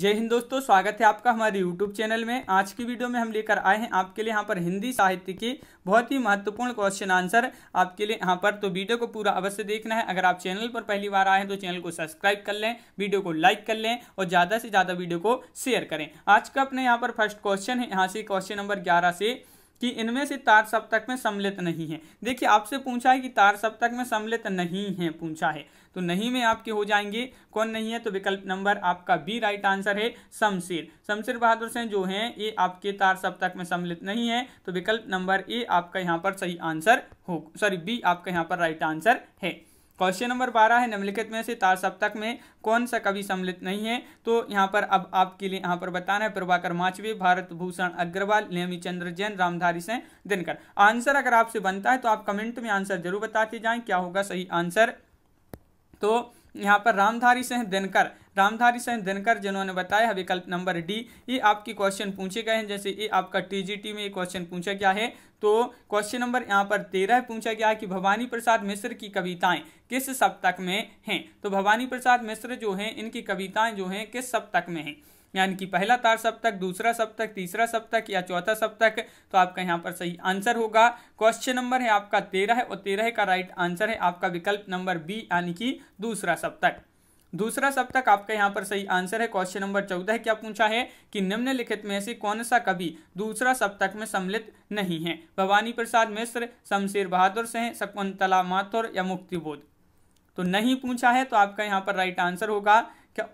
जय हिंद दोस्तों स्वागत है आपका हमारे यूट्यूब चैनल में आज की वीडियो में हम लेकर आए हैं आपके लिए यहाँ पर हिंदी साहित्य के बहुत ही महत्वपूर्ण क्वेश्चन आंसर आपके लिए यहाँ पर तो वीडियो को पूरा अवश्य देखना है अगर आप चैनल पर पहली बार आए हैं तो चैनल को सब्सक्राइब कर लें वीडियो को लाइक कर लें और ज़्यादा से ज़्यादा वीडियो को शेयर करें आज का अपने यहाँ पर फर्स्ट क्वेश्चन है यहाँ से क्वेश्चन नंबर ग्यारह से कि इनमें से तार सप्तक में सम्मिलित नहीं है देखिए आपसे पूछा है कि तार सप्तक में सम्मिलित नहीं है पूछा है तो नहीं में आपके हो जाएंगे कौन नहीं है तो विकल्प नंबर आपका बी राइट आंसर है शमशेर शमशेर बहादुर सिंह जो हैं ये आपके तार सप्तक में सम्मिलित नहीं है तो विकल्प नंबर ए आपका यहाँ पर सही आंसर हो सॉरी बी आपका यहाँ पर राइट आंसर है क्वेश्चन नंबर बारह है निम्नलिखित में से तार सप्तक में कौन सा कवि सम्मिलित नहीं है तो यहाँ पर अब आपके लिए यहाँ पर बताना है प्रभाकर माचवे भारत भूषण अग्रवाल नेमी चंद्र जैन रामधारी सिंह दिनकर आंसर अगर आपसे बनता है तो आप कमेंट में आंसर जरूर बताते जाए क्या होगा सही आंसर तो यहाँ पर रामधारी सिंह दिनकर रामधारी सिंह दिनकर जिन्होंने बताया है विकल्प नंबर डी ये आपके क्वेश्चन पूछे गए हैं जैसे ये आपका टीजीटी में ये क्वेश्चन पूछा गया है तो क्वेश्चन नंबर यहाँ पर तेरह पूछा गया है कि भवानी प्रसाद मिश्र की कविताएं किस सप्तक में हैं तो भवानी प्रसाद मिश्र जो हैं इनकी कविताएं जो हैं किस सप्तक में हैं यानी कि पहला तार सप्तक दूसरा सप्तक तीसरा सप्तक या चौथा सप्तक तो आपका यहाँ पर सही आंसर होगा क्वेश्चन नंबर है आपका तेरह और तेरह का राइट आंसर है आपका विकल्प नंबर बी यानी कि दूसरा सप्तक दूसरा सप्तक आपका यहाँ पर सही आंसर है क्वेश्चन नंबर चौदह क्या पूछा है कि निम्नलिखित में से कौन सा कवि दूसरा सप्तक में सम्मिलित नहीं है भवानी प्रसाद मिश्र शमशेर बहादुर से शकुंतला माथुर या मुक्तिबोध तो नहीं पूछा है तो आपका यहाँ पर राइट आंसर होगा क्या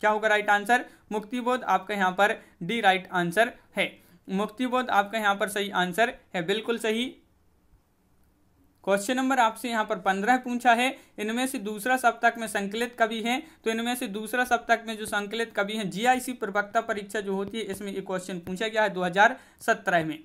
क्या होगा राइट आंसर मुक्तिबोध आपका यहाँ पर डी राइट आंसर है मुक्तिबोध आपका यहाँ पर सही आंसर है बिल्कुल सही क्वेश्चन नंबर आपसे यहाँ पर पंद्रह पूछा है इनमें से दूसरा सप्ताह में संकलित कवि हैं तो इनमें से दूसरा सप्ताह में जो संकलित कवि हैं जीआईसी प्रवक्ता परीक्षा जो होती है इसमें एक क्वेश्चन पूछा गया है 2017 में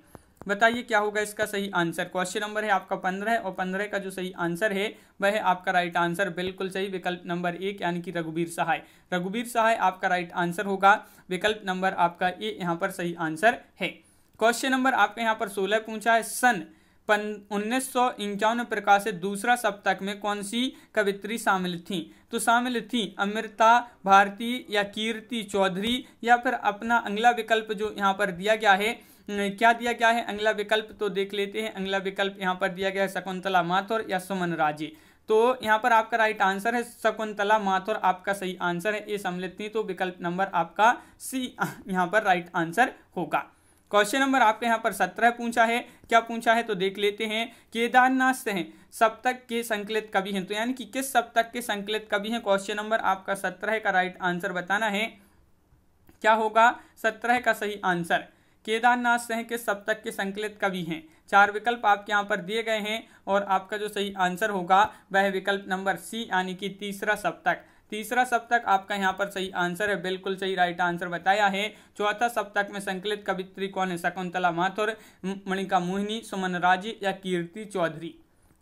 बताइए क्या होगा इसका सही आंसर क्वेश्चन नंबर है आपका पंद्रह और पंद्रह का जो सही आंसर है वह है आपका राइट आंसर बिल्कुल सही विकल्प नंबर एक यानी कि रघुवीर सहाय रघुवीर सहाय आपका राइट आंसर होगा विकल्प नंबर आपका ए यहाँ पर सही आंसर है क्वेश्चन नंबर आपका यहाँ पर सोलह पूछा है सन उन्नीस सौ प्रकाशित दूसरा सप्तक में कौन सी कवित्री शामिल थी तो शामिल थी अमृता भारती या कीर्ति चौधरी या फिर अपना अगला विकल्प जो यहाँ पर दिया गया है क्या दिया गया है अगला विकल्प तो देख लेते हैं अगला विकल्प यहाँ पर दिया गया है शकुंतला माथुर या सुमन राजे तो यहाँ पर आपका राइट आंसर है शकुंतला माथुर आपका सही आंसर है ये सम्मिलित नहीं तो विकल्प नंबर आपका सी यहाँ पर राइट आंसर होगा क्वेश्चन नंबर आपके यहाँ पर सत्रह पूछा है क्या पूछा है तो देख लेते हैं केदारनाथ से हैं सप्तक के संकलित कवि हैं तो यानी कि किस सप्तक के संकलित कवि हैं क्वेश्चन नंबर आपका सत्रह का राइट आंसर बताना है क्या होगा सत्रह का सही आंसर केदारनाथ सिंह के सप्तक के संकलित कवि हैं चार विकल्प आपके यहाँ पर दिए गए हैं और आपका जो सही आंसर होगा वह विकल्प नंबर सी यानी कि तीसरा सप्तक तीसरा सप्तक आपका यहाँ पर सही आंसर है बिल्कुल सही राइट आंसर बताया है चौथा सप्तक में संकलित कवित्री कौन है शकुंतला माथुर मणिका मोहिनी सुमन राजे या कीर्ति चौधरी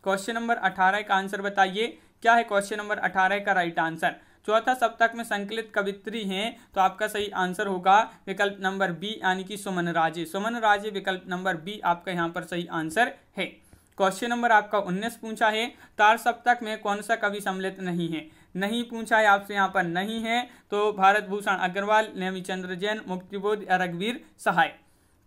क्वेश्चन नंबर अठारह का आंसर बताइए क्या है क्वेश्चन नंबर अठारह का राइट आंसर चौथा सप्तक में संकलित कवित्री हैं तो आपका सही आंसर होगा विकल्प नंबर बी यानी कि सुमन राजे सुमन राजे विकल्प नंबर बी आपका यहाँ पर सही आंसर है क्वेश्चन नंबर आपका उन्नीस पूछा है तार सप्तक में कौन सा कवि सम्मिलित नहीं है नहीं पूछा है आपसे यहाँ पर नहीं है तो भारत भूषण अग्रवाल नेमी चंद्र जैन मुक्तिबोध या सहाय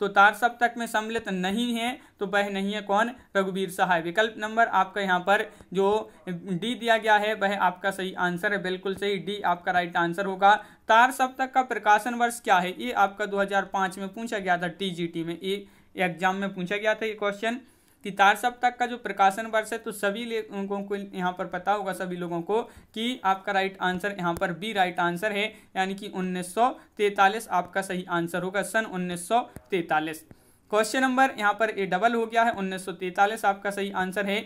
तो तार सप्तक में सम्मिलित नहीं है तो वह नहीं है कौन रघुवीर सहाय विकल्प नंबर आपका यहाँ पर जो डी दिया गया है वह आपका सही आंसर है बिल्कुल सही डी आपका राइट आंसर होगा तार सप्तक का प्रकाशन वर्ष क्या है ये आपका 2005 में पूछा गया था टीजीटी में ये एग्जाम में पूछा गया था ये क्वेश्चन तितार सप्तक का जो प्रकाशन वर्ष है तो सभी लोगों को यहाँ पर पता होगा सभी लोगों को कि आपका राइट आंसर यहाँ पर बी राइट आंसर है यानी कि 1943 आपका सही आंसर होगा सन 1943 क्वेश्चन नंबर यहाँ पर ए डबल हो गया है 1943 आपका सही आंसर है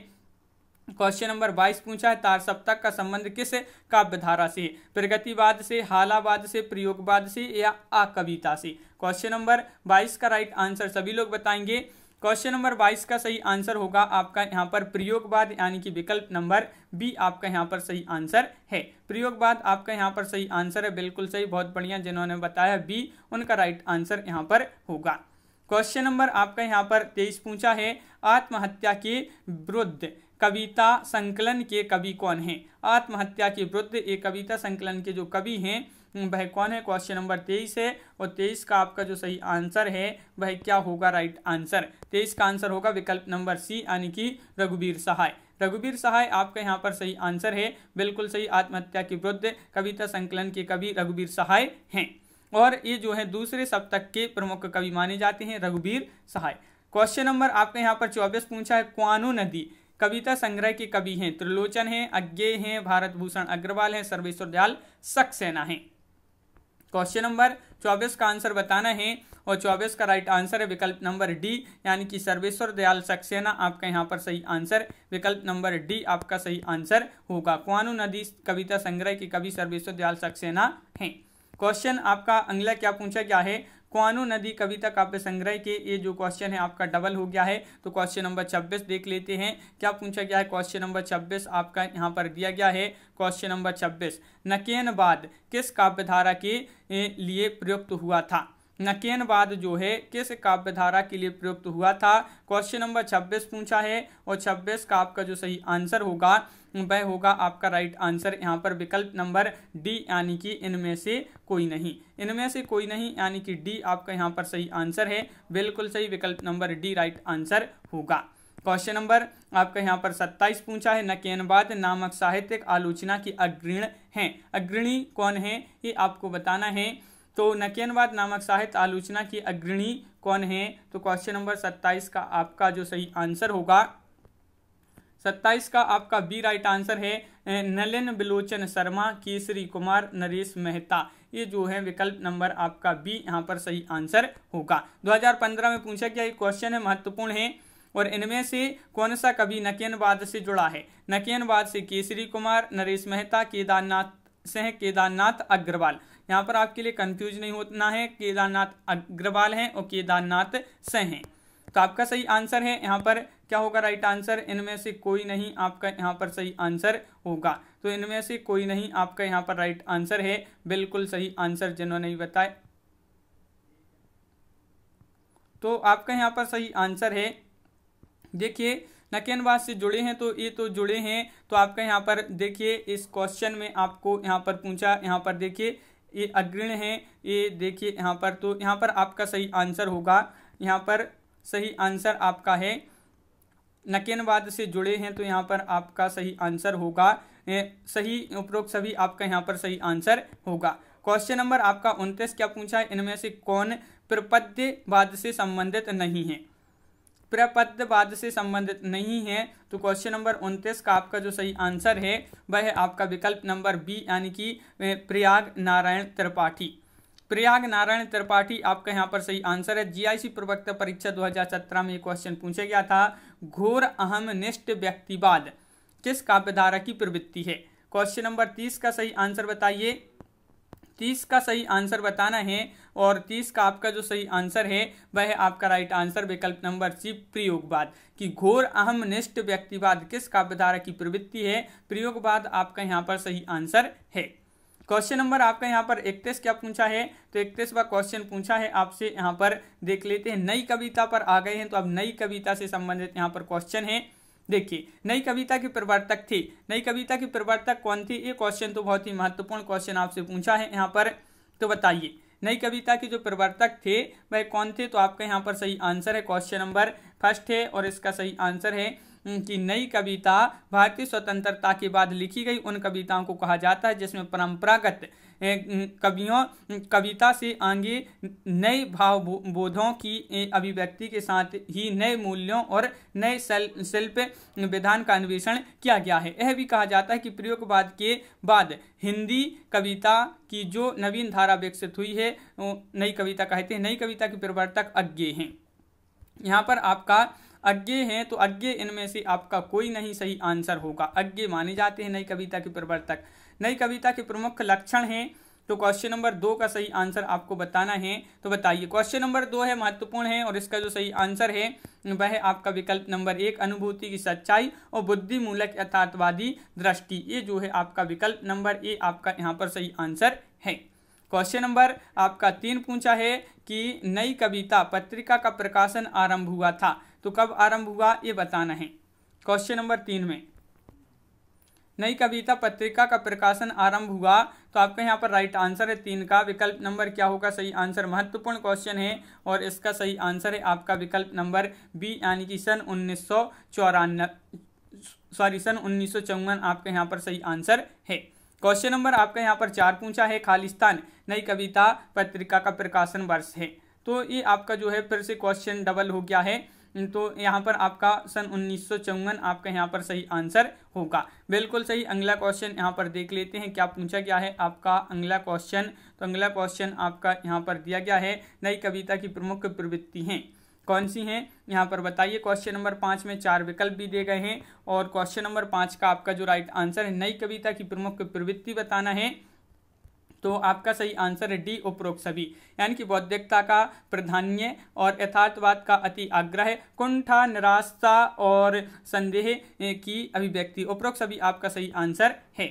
क्वेश्चन नंबर बाईस पूछा है तार सप्तक का संबंध किस काव्यधारा से प्रगतिवाद से हालावाद से प्रयोगवाद से या अकविता से क्वेश्चन नंबर बाईस का राइट आंसर सभी लोग बताएंगे क्वेश्चन नंबर बाईस का सही आंसर होगा आपका यहाँ पर प्रयोगवाद यानी कि विकल्प नंबर बी आपका यहाँ पर सही आंसर है प्रयोगवाद आपका यहाँ पर सही आंसर है बिल्कुल सही बहुत बढ़िया जिन्होंने बताया बी उनका राइट आंसर यहाँ पर होगा क्वेश्चन नंबर आपका यहाँ पर तेईस पूछा है आत्महत्या के विरुद्ध कविता संकलन के कवि कौन है आत्महत्या के विरुद्ध एक कविता संकलन के जो कवि हैं वह कौन है क्वेश्चन नंबर तेईस है और तेईस का आपका जो सही आंसर है वह क्या होगा राइट आंसर तेईस का आंसर होगा विकल्प नंबर सी यानी कि रघुवीर सहाय रघुवीर सहाय आपका यहाँ पर सही आंसर है बिल्कुल सही आत्महत्या के विरुद्ध कविता संकलन के कवि रघुवीर सहाय हैं और ये जो है दूसरे सप्तक के प्रमुख कवि माने जाते हैं रघुवीर सहाय क्वेश्चन नंबर आपका यहाँ पर चौबीस पूछा है क्वानो नदी कविता संग्रह के कवि हैं त्रिलोचन हैं अज्ञे हैं भारत भूषण अग्रवाल हैं सर्वेश्वर दयाल सक्सेना हैं क्वेश्चन नंबर चौबीस का आंसर बताना है और चौबीस का राइट आंसर है विकल्प नंबर डी यानी कि सर्वेश्वर दयाल सक्सेना आपका यहाँ पर सही आंसर विकल्प नंबर डी आपका सही आंसर होगा कुआनु नदी कविता संग्रह के कवि सर्वेश्वर दयाल सक्सेना है क्वेश्चन आपका अगला क्या पूछा गया है क्वानो नदी कविता काव्य संग्रह के ये जो क्वेश्चन है आपका डबल हो गया है तो क्वेश्चन नंबर छब्बीस देख लेते हैं क्या पूछा गया है क्वेश्चन नंबर छब्बीस आपका यहाँ पर दिया गया है क्वेश्चन नंबर छब्बीस बाद किस काव्यधारा के लिए प्रयुक्त हुआ था नकेनवाद जो है किस काव्यधारा के लिए प्रयुक्त हुआ था क्वेश्चन नंबर 26 पूछा है और 26 का आपका जो सही आंसर होगा वह होगा आपका राइट आंसर यहाँ पर विकल्प नंबर डी यानी कि इनमें से कोई नहीं इनमें से कोई नहीं यानी कि डी आपका यहाँ पर सही आंसर है बिल्कुल सही विकल्प नंबर डी राइट आंसर होगा क्वेश्चन नंबर आपका यहाँ पर 27 पूछा है नकेनवाद नामक साहित्यिक आलोचना की अग्रीण है अग्रणी कौन है ये आपको बताना है तो नकेनवाद नामक साहित्य आलोचना की अग्रणी कौन है तो क्वेश्चन नंबर सत्ताईस का आपका जो सही आंसर होगा सत्ताईस का आपका बी राइट आंसर है नलिन बिलोचन शर्मा केसरी कुमार नरेश मेहता ये जो है विकल्प नंबर आपका बी यहाँ पर सही आंसर होगा 2015 में पूछा गया ये क्वेश्चन है महत्वपूर्ण है और इनमें से कौन सा कवि नकेनवाद से जुड़ा है नकेनवाद से केसरी कुमार नरेश मेहता केदारनाथ से केदारनाथ अग्रवाल यहाँ पर आपके लिए कन्फ्यूज नहीं होना है केदारनाथ अग्रवाल हैं और केदारनाथ सह हैं तो आपका सही आंसर है यहाँ पर क्या होगा राइट आंसर इनमें से कोई नहीं आपका यहाँ पर सही आंसर होगा तो इनमें से कोई नहीं आपका यहाँ पर राइट आंसर है बिल्कुल सही आंसर जिन्होंने ही बताया तो आपका यहाँ पर सही आंसर है देखिए नकेनवास से जुड़े हैं तो ये तो जुड़े हैं तो आपका यहाँ पर देखिए इस क्वेश्चन में आपको यहाँ पर पूछा यहाँ पर देखिए ये अग्रिण है ये देखिए यहाँ पर तो यहाँ पर आपका सही आंसर होगा यहाँ पर सही आंसर आपका है नकेनवाद से जुड़े हैं तो यहाँ पर आपका सही आंसर होगा सही उपरोक्त सभी आपका यहाँ पर सही आंसर होगा क्वेश्चन नंबर आपका उनतीस क्या पूछा है इनमें से कौन प्रपद्यवाद से संबंधित नहीं है वाद से संबंधित नहीं है तो क्वेश्चन नंबर उनतीस का आपका जो सही आंसर है वह है आपका विकल्प नंबर बी यानी कि प्रयाग नारायण त्रिपाठी प्रयाग नारायण त्रिपाठी आपका यहाँ पर सही आंसर है जीआईसी प्रवक्ता परीक्षा 2017 में ये क्वेश्चन पूछा गया था घोर अहम निष्ठ व्यक्तिवाद किस काव्यधारा की प्रवृत्ति है क्वेश्चन नंबर तीस का सही आंसर बताइए तीस का सही आंसर बताना है और तीस का आपका जो सही आंसर है वह है आपका राइट आंसर विकल्प नंबर सी प्रयोगवाद कि घोर अहम निष्ठ व्यक्तिवाद किस काव्यधारा की प्रवृत्ति है प्रयोगवाद आपका यहाँ पर सही आंसर है क्वेश्चन नंबर आपका यहाँ पर इकतीस क्या पूछा है तो व क्वेश्चन पूछा है आपसे यहाँ पर देख लेते हैं नई कविता पर आ गए हैं तो अब नई कविता से संबंधित यहाँ पर क्वेश्चन है देखिए नई कविता की प्रवर्तक थी नई कविता की प्रवर्तक कौन थी ये क्वेश्चन तो बहुत ही महत्वपूर्ण क्वेश्चन आपसे पूछा है यहाँ पर तो बताइए नई कविता के जो प्रवर्तक थे वह कौन थे तो आपका यहाँ पर सही आंसर है क्वेश्चन नंबर फर्स्ट है और इसका सही आंसर है हम्म, की नई कविता भारतीय स्वतंत्रता के बाद लिखी गई उन कविताओं को कहा जाता है जिसमें परंपरागत कवियों कविता से आगे नए भाव बोधों की अभिव्यक्ति के साथ ही नए मूल्यों और नए शिल्प विधान का अन्वेषण किया गया है यह भी कहा जाता है कि प्रयोगवाद के बाद हिंदी कविता की जो नवीन धारा विकसित हुई है नई कविता कहते हैं नई कविता के प्रवर्तक अज्ञे हैं यहाँ पर आपका अज्ञे हैं तो अज्ञे इनमें से आपका कोई नहीं सही आंसर होगा अज्ञे माने जाते हैं नई कविता के प्रवर्तक नई कविता के प्रमुख लक्षण हैं तो क्वेश्चन नंबर दो का सही आंसर आपको बताना है तो बताइए क्वेश्चन नंबर दो है महत्वपूर्ण है और इसका जो सही आंसर है वह आपका विकल्प नंबर एक अनुभूति की सच्चाई और बुद्धिमूलक यथार्थवादी दृष्टि ये जो है आपका विकल्प नंबर ए आपका यहाँ पर सही आंसर है क्वेश्चन नंबर आपका तीन पूछा है कि नई कविता पत्रिका का प्रकाशन आरंभ हुआ था तो कब आरंभ हुआ ये बताना है क्वेश्चन नंबर तीन में नई कविता पत्रिका का प्रकाशन आरंभ हुआ तो आपका यहाँ पर राइट आंसर है तीन का विकल्प नंबर क्या होगा सही आंसर महत्वपूर्ण क्वेश्चन है और इसका सही आंसर है आपका विकल्प नंबर बी यानी कि सन उन्नीस सॉरी सन उन्नीस आपके यहाँ पर सही आंसर है क्वेश्चन नंबर आपका यहाँ पर चार पूछा है खालिस्तान नई कविता पत्रिका का प्रकाशन वर्ष है तो ये आपका जो है फिर से क्वेश्चन डबल हो गया है तो यहाँ पर आपका सन उन्नीस आपका यहाँ पर सही आंसर होगा बिल्कुल सही अगला क्वेश्चन यहाँ पर देख लेते हैं क्या पूछा गया है आपका अगला क्वेश्चन तो अगला क्वेश्चन आपका यहाँ पर दिया गया है नई कविता की प्रमुख प्रवृत्ति हैं कौन सी हैं यहाँ पर बताइए क्वेश्चन नंबर पाँच में चार विकल्प भी दिए गए हैं और क्वेश्चन नंबर पाँच का आपका जो राइट आंसर है नई कविता की प्रमुख प्रवृत्ति बताना है तो आपका सही आंसर है डी उपरोक्त सभी यानी कि बौद्धिकता का प्राधान्य और यथार्थवाद का अति आग्रह कुंठा निराशा और संदेह की अभिव्यक्ति उपरोक्त सभी आपका सही आंसर है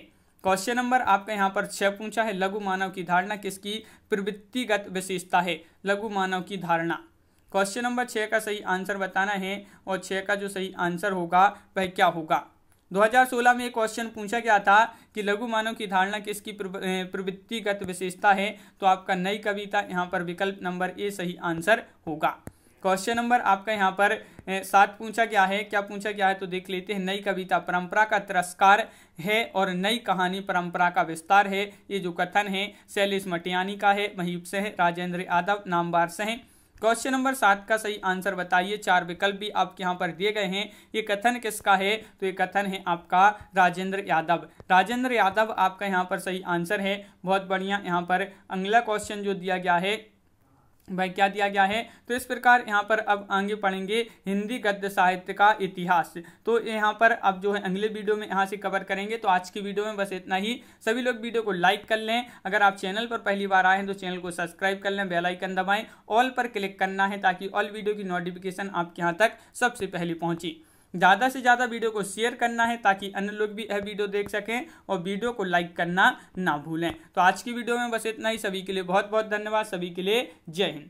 क्वेश्चन नंबर आपका यहाँ पर छः पूछा है लघु मानव की धारणा किसकी प्रवृत्तिगत विशेषता है लघु मानव की धारणा क्वेश्चन नंबर छः का सही आंसर बताना है और छः का जो सही आंसर होगा वह क्या होगा 2016 में एक क्वेश्चन पूछा गया था कि लघु मानव की धारणा किसकी प्रवृत्तिगत विशेषता है तो आपका नई कविता यहाँ पर विकल्प नंबर ए सही आंसर होगा क्वेश्चन नंबर आपका यहाँ पर सात पूछा गया है क्या पूछा गया है तो देख लेते हैं नई कविता परंपरा का तिरस्कार है और नई कहानी परंपरा का विस्तार है ये जो कथन है शैलेश मटियानी का है महीप से राजेंद्र यादव नामबार सह क्वेश्चन नंबर सात का सही आंसर बताइए चार विकल्प भी आपके यहाँ पर दिए गए हैं ये कथन किसका है तो ये कथन है आपका राजेंद्र यादव राजेंद्र यादव आपका यहाँ पर सही आंसर है बहुत बढ़िया यहाँ पर अगला क्वेश्चन जो दिया गया है भाई क्या दिया गया है तो इस प्रकार यहाँ पर अब आगे पढ़ेंगे हिंदी गद्य साहित्य का इतिहास तो यहाँ पर अब जो है अगले वीडियो में यहाँ से कवर करेंगे तो आज की वीडियो में बस इतना ही सभी लोग वीडियो को लाइक कर लें अगर आप चैनल पर पहली बार आए हैं तो चैनल को सब्सक्राइब कर लें बेलाइकन दबाएँ ऑल पर क्लिक करना है ताकि ऑल वीडियो की नोटिफिकेशन आपके यहाँ तक सबसे पहले पहुँची ज़्यादा से ज़्यादा वीडियो को शेयर करना है ताकि अन्य लोग भी यह वीडियो देख सकें और वीडियो को लाइक करना ना भूलें तो आज की वीडियो में बस इतना ही सभी के लिए बहुत बहुत धन्यवाद सभी के लिए जय हिंद